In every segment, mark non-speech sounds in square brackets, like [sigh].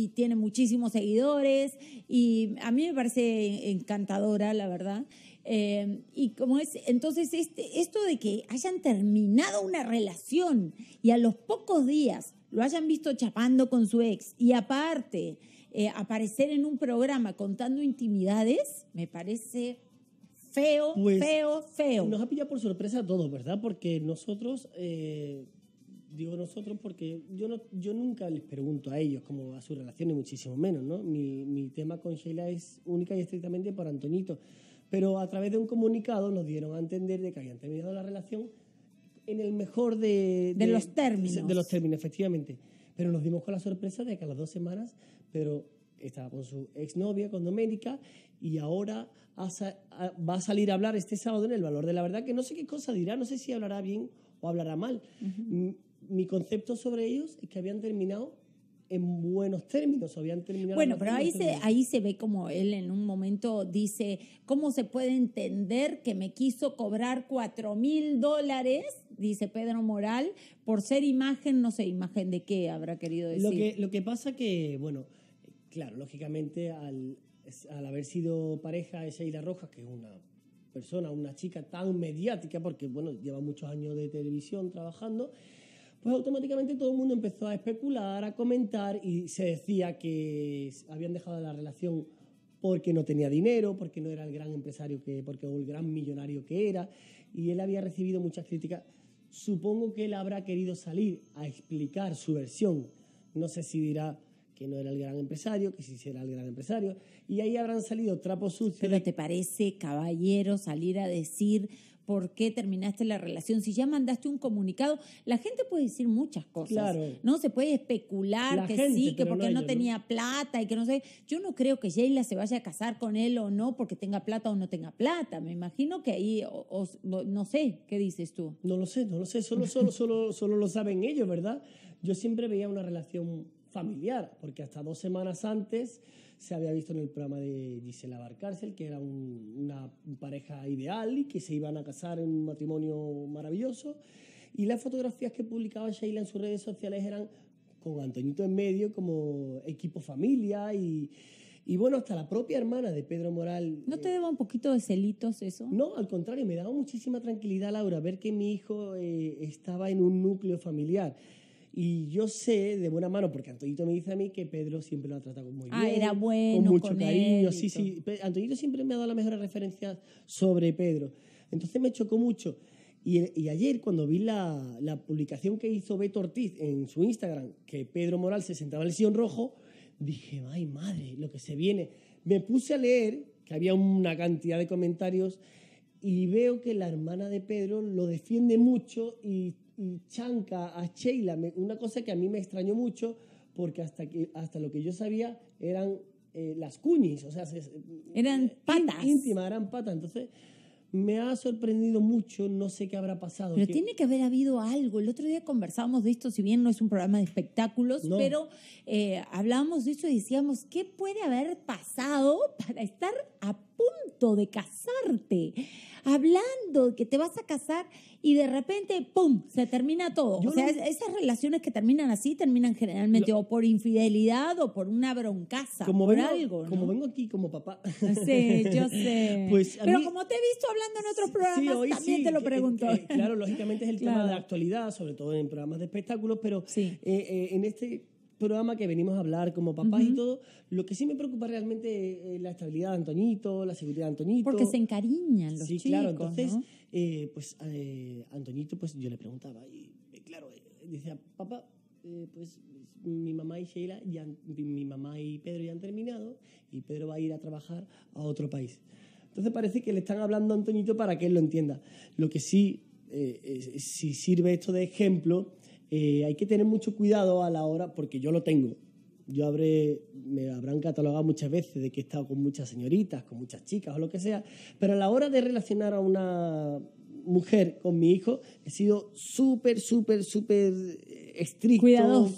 y tiene muchísimos seguidores y a mí me parece encantadora, la verdad. Eh, y como es, entonces este, esto de que hayan terminado una relación y a los pocos días lo hayan visto chapando con su ex y aparte eh, aparecer en un programa contando intimidades, me parece feo, pues, feo, feo. Nos ha pillado por sorpresa a todos, ¿verdad? Porque nosotros... Eh, nosotros porque yo, no, yo nunca les pregunto a ellos cómo va su relación, ni muchísimo menos, ¿no? Mi, mi tema con Sheila es única y estrictamente por Antoñito. Pero a través de un comunicado nos dieron a entender de que habían terminado la relación en el mejor de... De, los términos. De los términos, efectivamente. Pero nos dimos con la sorpresa de que a las dos semanas pero estaba con su exnovia, con Doménica, y ahora va a salir a hablar este sábado en el Valor de la Verdad, que no sé qué cosa dirá, no sé si hablará bien o hablará mal mi concepto sobre ellos es que habían terminado en buenos términos, habían terminado. Bueno, pero ahí se, ahí se ve como él en un momento dice, ¿cómo se puede entender que me quiso cobrar cuatro mil dólares? Dice Pedro Moral, por ser imagen, no sé, imagen de qué habrá querido decir. Lo que, lo que pasa que, bueno, claro, lógicamente al, al haber sido pareja de Sheila Rojas, que es una persona, una chica tan mediática, porque, bueno, lleva muchos años de televisión trabajando, pues automáticamente todo el mundo empezó a especular, a comentar y se decía que habían dejado la relación porque no tenía dinero, porque no era el gran empresario que, porque o el gran millonario que era, y él había recibido muchas críticas. Supongo que él habrá querido salir a explicar su versión. No sé si dirá que no era el gran empresario, que sí era el gran empresario, y ahí habrán salido trapos sucios. Pero te parece, caballero, salir a decir por qué terminaste la relación, si ya mandaste un comunicado, la gente puede decir muchas cosas, ¿no? Se puede especular que sí, que porque no, no tenía plata y que no sé. Yo no creo que Sheila se vaya a casar con él o no porque tenga plata o no tenga plata. Me imagino que ahí, no sé, ¿qué dices tú? No lo sé, no lo sé, solo, solo, solo, solo lo saben ellos, ¿verdad? Yo siempre veía una relación familiar, porque hasta dos semanas antes se había visto en el programa de Gisela Barcárcel que era una pareja ideal y que se iban a casar en un matrimonio maravilloso. Y las fotografías que publicaba Sheila en sus redes sociales eran con Antoñito en medio como equipo familia y, bueno, hasta la propia hermana de Pedro Moral. ¿No te eh, daba un poquito de celitos eso? No, al contrario, me daba muchísima tranquilidad, Laura, ver que mi hijo eh, estaba en un núcleo familiar. Y yo sé de buena mano, porque Antonito me dice a mí que Pedro siempre lo ha tratado muy ah, Era bueno, con mucho cariño. sí, sí. Antonito siempre me ha dado las mejores referencias sobre Pedro. Entonces me chocó mucho. Y, ayer, cuando vi la, la, publicación que hizo Beto Ortiz en su Instagram, que Pedro Moral se sentaba en el sillón rojo, dije, ay madre, lo que se viene. Me puse a leer, que había una cantidad de comentarios, y veo que la hermana de Pedro lo defiende mucho y y chanca a Sheila, una cosa que a mí me extrañó mucho, porque hasta, que, hasta lo que yo sabía eran eh, las cuñis, o sea, eran eh, patas. íntima eran patas. Entonces, me ha sorprendido mucho, no sé qué habrá pasado. Pero tiene que haber habido algo. El otro día conversábamos de esto, si bien no es un programa de espectáculos, pero eh, hablábamos de eso y decíamos, ¿qué puede haber pasado para estar a punto de casarte, hablando que te vas a casar y de repente, ¡pum!, se termina todo. o sea, esas relaciones que terminan así terminan generalmente o por infidelidad o por una broncaza, como por vengo, algo. Como vengo aquí como papá. Sí, yo [laughs] sé. Pues, pero como te he visto hablando en otros programas, también te lo pregunto. claro, lógicamente es el tema de actualidad, sobre todo en programas de espectáculos, pero eh, eh, en este programa que venimos a hablar como papás y todo, lo que sí me preocupa realmente es eh, la estabilidad de Antoñito, la seguridad de Antoñito. Porque se encariñan los chicos. Sí, claro. Entonces, eh, pues eh, Antoñito, pues yo le preguntaba, y eh, claro, decía, papá, pues mi mamá y Sheila, ya, mi mamá y Pedro ya han terminado y Pedro va a ir a trabajar a otro país. Entonces parece que le están hablando a Antoñito para que él lo entienda. Lo que sí, si sirve esto de ejemplo, eh, hay que tener mucho cuidado a la hora, porque yo lo tengo. Yo habré, me habrán catalogado muchas veces de que he estado con muchas señoritas, con muchas chicas o lo que sea, pero a la hora de relacionar a una mujer con mi hijo he sido súper, súper, súper estricto,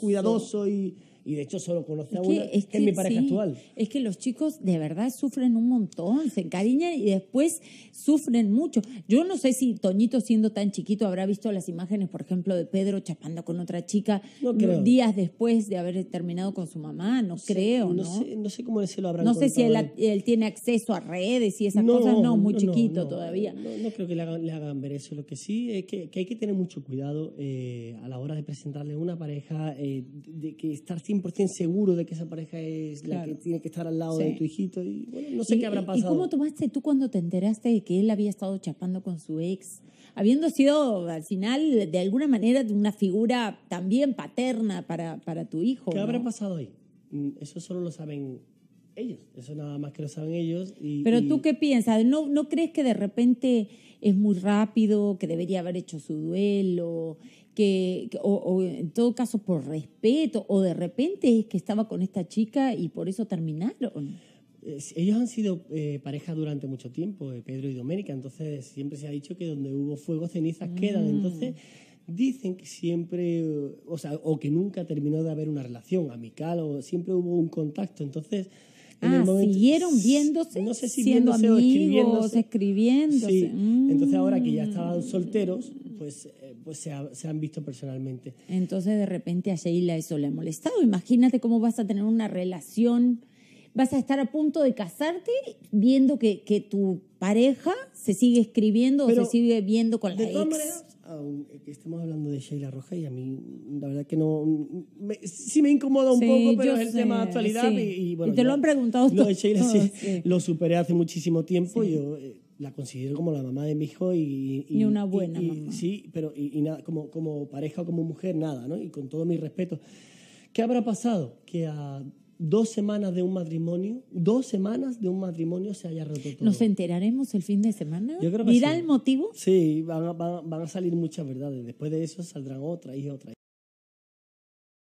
cuidadoso y y de hecho solo conoce a una, es mi pareja actual. Es que los chicos de verdad sufren un montón, se encariñan y después sufren mucho. Yo no sé si Toñito, siendo tan chiquito, habrá visto las imágenes, por ejemplo, de Pedro chapando con otra chica unos días después de haber terminado con su mamá, no creo, ¿no? No sé, no sé cómo se lo habrán No sé si él, tiene acceso a redes y esas cosas, no, muy chiquito todavía. No, creo que le hagan, ver eso. Lo que sí es que, hay que tener mucho cuidado eh, a la hora de presentarle a una pareja, eh, de, que estar 100% seguro de que esa pareja es la que tiene que estar al lado de tu hijito. Y bueno, no sé qué habrá pasado. ¿Y cómo tomaste tú cuando te enteraste de que él había estado chapando con su ex? Habiendo sido, al final, de alguna manera, una figura también paterna para, para tu hijo. ¿Qué habrá pasado ahí? Mm, eso solo lo saben ellos. Eso nada más que lo saben ellos. Pero tú qué piensas? ¿No, ¿No crees que de repente es muy rápido, que debería haber hecho su duelo? que, o, en todo caso por respeto, o de repente es que estaba con esta chica y por eso terminaron. Ellos han sido eh, pareja durante mucho tiempo, eh, Pedro y Doménica, entonces siempre se ha dicho que donde hubo fuego, cenizas quedan. Mm. Entonces dicen que siempre, o sea, o que nunca terminó de haber una relación amical, o siempre hubo un contacto. Entonces siguieron viéndose, no siendo viéndose amigos, o escribiéndose. Sí. Mm. Entonces ahora que ya estaban solteros, pues, eh, pues se, han visto personalmente. Entonces de repente a Sheila eso le ha molestado. Imagínate cómo vas a tener una relación, vas a estar a punto de casarte viendo que, que tu pareja se sigue escribiendo o se sigue viendo con la eh, que estemos hablando de Sheila Roja y a mí la verdad que no sí me incomoda un poco pero es el tema de actualidad y, bueno y te lo han preguntado lo de Sheila [laughs] sí, lo superé hace muchísimo tiempo yo eh, la considero como la mamá de mi hijo y, y, una buena sí pero como como pareja o como mujer nada no y con todo mi respeto qué habrá pasado que a dos semanas de un matrimonio, dos semanas de un matrimonio se haya roto todo. ¿Nos enteraremos el fin de semana? Yo creo el motivo? Sí, van a, van a salir muchas verdades. Después de eso saldrán otra y otra.